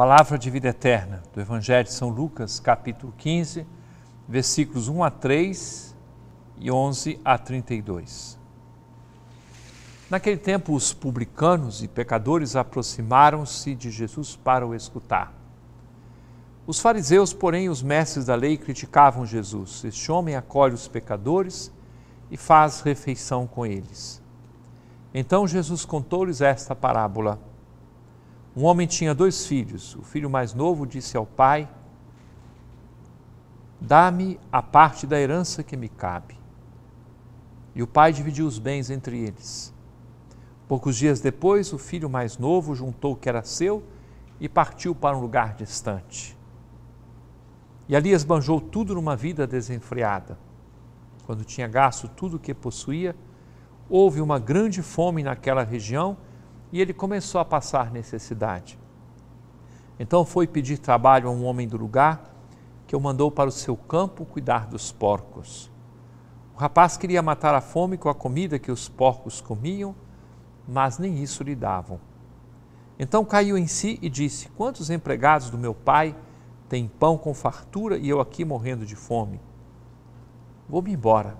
Palavra de vida eterna do Evangelho de São Lucas, capítulo 15, versículos 1 a 3 e 11 a 32. Naquele tempo, os publicanos e pecadores aproximaram-se de Jesus para o escutar. Os fariseus, porém, os mestres da lei, criticavam Jesus. Este homem acolhe os pecadores e faz refeição com eles. Então Jesus contou-lhes esta parábola um homem tinha dois filhos. O filho mais novo disse ao pai: Dá-me a parte da herança que me cabe. E o pai dividiu os bens entre eles. Poucos dias depois, o filho mais novo juntou o que era seu e partiu para um lugar distante. E ali esbanjou tudo numa vida desenfreada. Quando tinha gasto tudo o que possuía, houve uma grande fome naquela região e ele começou a passar necessidade. Então foi pedir trabalho a um homem do lugar, que o mandou para o seu campo cuidar dos porcos. O rapaz queria matar a fome com a comida que os porcos comiam, mas nem isso lhe davam. Então caiu em si e disse: Quantos empregados do meu pai têm pão com fartura e eu aqui morrendo de fome? Vou-me embora.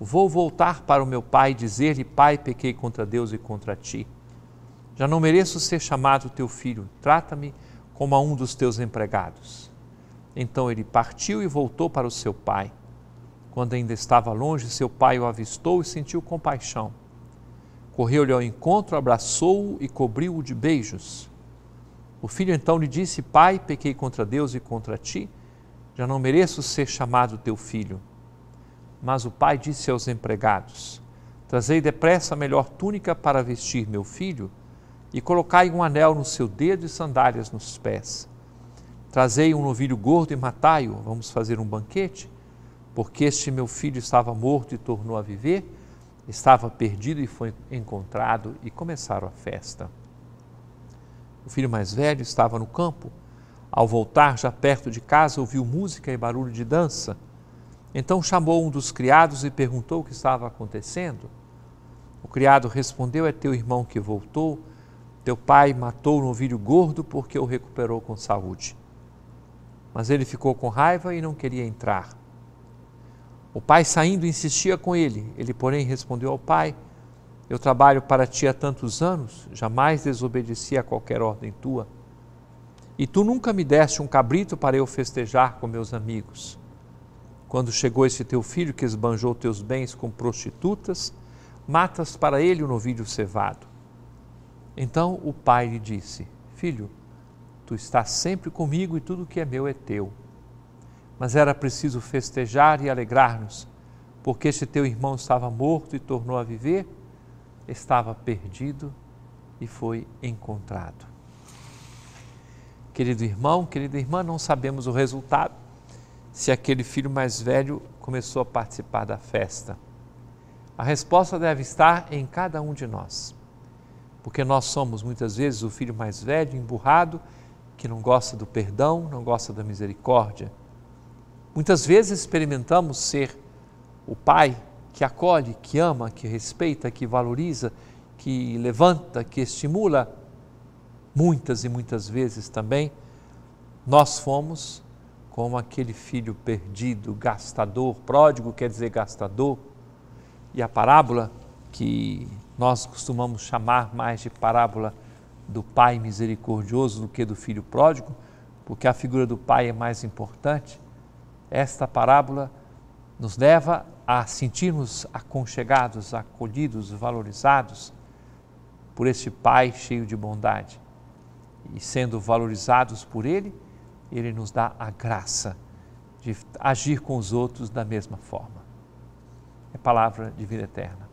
Vou voltar para o meu pai e dizer-lhe: Pai, pequei contra Deus e contra ti já não mereço ser chamado teu filho, trata-me como a um dos teus empregados. Então ele partiu e voltou para o seu pai. Quando ainda estava longe, seu pai o avistou e sentiu compaixão. Correu-lhe ao encontro, abraçou-o e cobriu-o de beijos. O filho então lhe disse: Pai, pequei contra Deus e contra ti, já não mereço ser chamado teu filho. Mas o pai disse aos empregados: Trazei depressa a melhor túnica para vestir meu filho e colocai um anel no seu dedo e sandálias nos pés. Trazei um novilho gordo e matai-o, vamos fazer um banquete, porque este meu filho estava morto e tornou a viver, estava perdido e foi encontrado, e começaram a festa. O filho mais velho estava no campo. Ao voltar, já perto de casa, ouviu música e barulho de dança. Então chamou um dos criados e perguntou o que estava acontecendo. O criado respondeu: É teu irmão que voltou teu pai matou o novilho gordo porque o recuperou com saúde. Mas ele ficou com raiva e não queria entrar. O pai saindo insistia com ele. Ele, porém, respondeu ao pai: Eu trabalho para ti há tantos anos, jamais desobedeci a qualquer ordem tua. E tu nunca me deste um cabrito para eu festejar com meus amigos. Quando chegou esse teu filho que esbanjou teus bens com prostitutas, matas para ele o novilho cevado. Então o pai lhe disse: Filho, tu estás sempre comigo e tudo que é meu é teu. Mas era preciso festejar e alegrar-nos, porque este teu irmão estava morto e tornou a viver, estava perdido e foi encontrado. Querido irmão, querida irmã, não sabemos o resultado se aquele filho mais velho começou a participar da festa. A resposta deve estar em cada um de nós. Porque nós somos muitas vezes o filho mais velho, emburrado, que não gosta do perdão, não gosta da misericórdia. Muitas vezes experimentamos ser o pai que acolhe, que ama, que respeita, que valoriza, que levanta, que estimula. Muitas e muitas vezes também nós fomos como aquele filho perdido, gastador, pródigo quer dizer gastador. E a parábola que nós costumamos chamar mais de parábola do pai misericordioso do que do filho pródigo, porque a figura do pai é mais importante. Esta parábola nos leva a sentirmos aconchegados, acolhidos, valorizados por este pai cheio de bondade. E sendo valorizados por ele, ele nos dá a graça de agir com os outros da mesma forma. É palavra de vida eterna.